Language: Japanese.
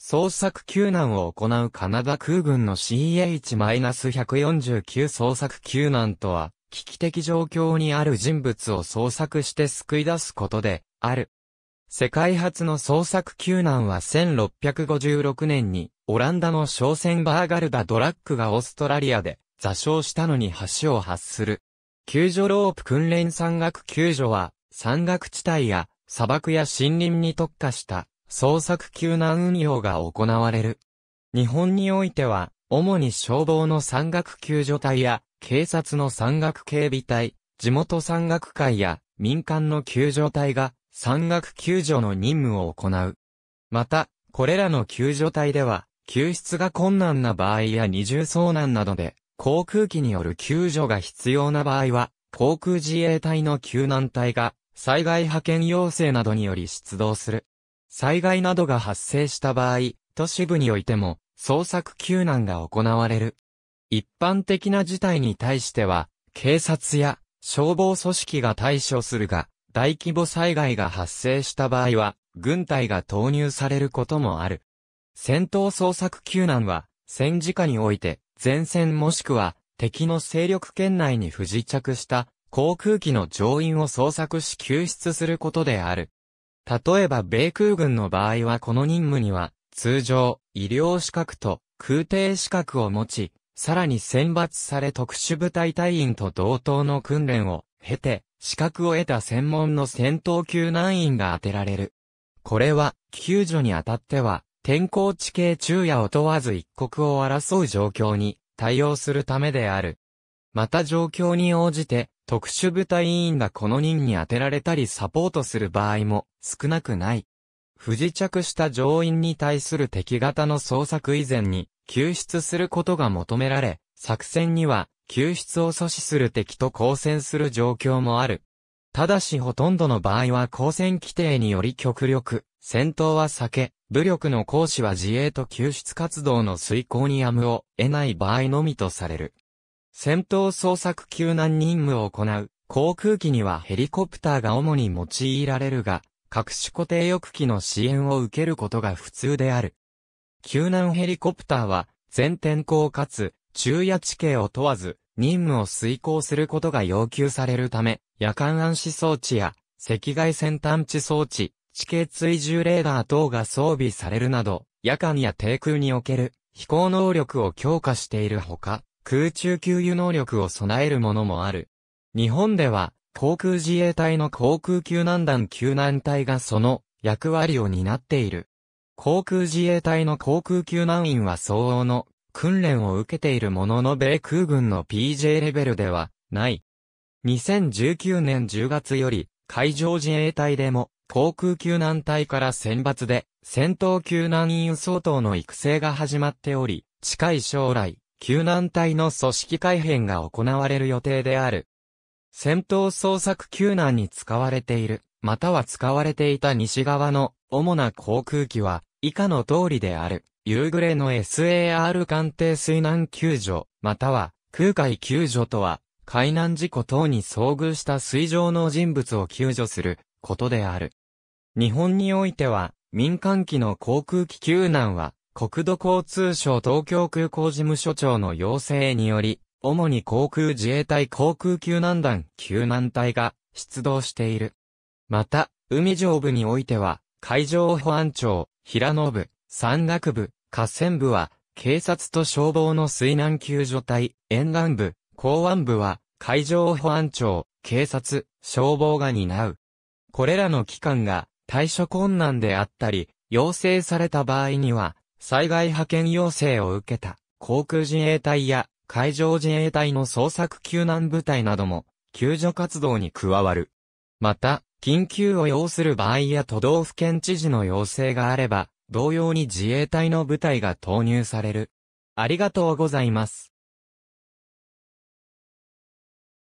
捜索救難を行うカナダ空軍の CH-149 捜索救難とは、危機的状況にある人物を捜索して救い出すことで、ある。世界初の捜索救難は1656年に、オランダの商船バーガルダ・ドラッグがオーストラリアで、座礁したのに橋を発する。救助ロープ訓練山岳救助は、山岳地帯や砂漠や森林に特化した捜索救難運用が行われる。日本においては、主に消防の山岳救助隊や、警察の山岳警備隊、地元山岳会や民間の救助隊が山岳救助の任務を行う。また、これらの救助隊では、救出が困難な場合や二重遭難などで、航空機による救助が必要な場合は、航空自衛隊の救難隊が災害派遣要請などにより出動する。災害などが発生した場合、都市部においても、捜索救難が行われる。一般的な事態に対しては、警察や消防組織が対処するが、大規模災害が発生した場合は、軍隊が投入されることもある。戦闘捜索救難は、戦時下において、前線もしくは、敵の勢力圏内に不時着した、航空機の乗員を捜索し救出することである。例えば米空軍の場合はこの任務には、通常、医療資格と空挺資格を持ち、さらに選抜され特殊部隊隊員と同等の訓練を経て、資格を得た専門の戦闘救難員が当てられる。これは、救助にあたっては、天候地形昼夜を問わず一刻を争う状況に対応するためである。また状況に応じて、特殊部隊委員がこの任に当てられたりサポートする場合も少なくない。不時着した乗員に対する敵型の捜索以前に救出することが求められ、作戦には救出を阻止する敵と交戦する状況もある。ただしほとんどの場合は交戦規定により極力、戦闘は避け、武力の行使は自衛と救出活動の遂行にやむを得ない場合のみとされる。戦闘捜索救難任務を行う航空機にはヘリコプターが主に用いられるが、各種固定翼機の支援を受けることが普通である。救難ヘリコプターは、全天候かつ、昼夜地形を問わず、任務を遂行することが要求されるため、夜間暗視装置や、赤外線探知装置、地形追従レーダー等が装備されるなど、夜間や低空における飛行能力を強化しているほか、空中給油能力を備えるものもある。日本では、航空自衛隊の航空救難団救難隊がその役割を担っている。航空自衛隊の航空救難員は相応の訓練を受けているものの米空軍の PJ レベルではない。2019年10月より海上自衛隊でも航空救難隊から選抜で戦闘救難員相当の育成が始まっており、近い将来、救難隊の組織改編が行われる予定である。戦闘捜索救難に使われている、または使われていた西側の主な航空機は、以下の通りである、夕暮れの SAR 艦艇水難救助、または空海救助とは、海難事故等に遭遇した水上の人物を救助することである。日本においては、民間機の航空機救難は、国土交通省東京空港事務所長の要請により、主に航空自衛隊航空救難団救難隊が出動している。また、海上部においては、海上保安庁、平野部、山岳部、河川部は、警察と消防の水難救助隊、沿岸部、港湾部は、海上保安庁、警察、消防が担う。これらの機関が対処困難であったり、要請された場合には、災害派遣要請を受けた航空自衛隊や海上自衛隊の捜索救難部隊なども救助活動に加わる。また、緊急を要する場合や都道府県知事の要請があれば、同様に自衛隊の部隊が投入される。ありがとうございます。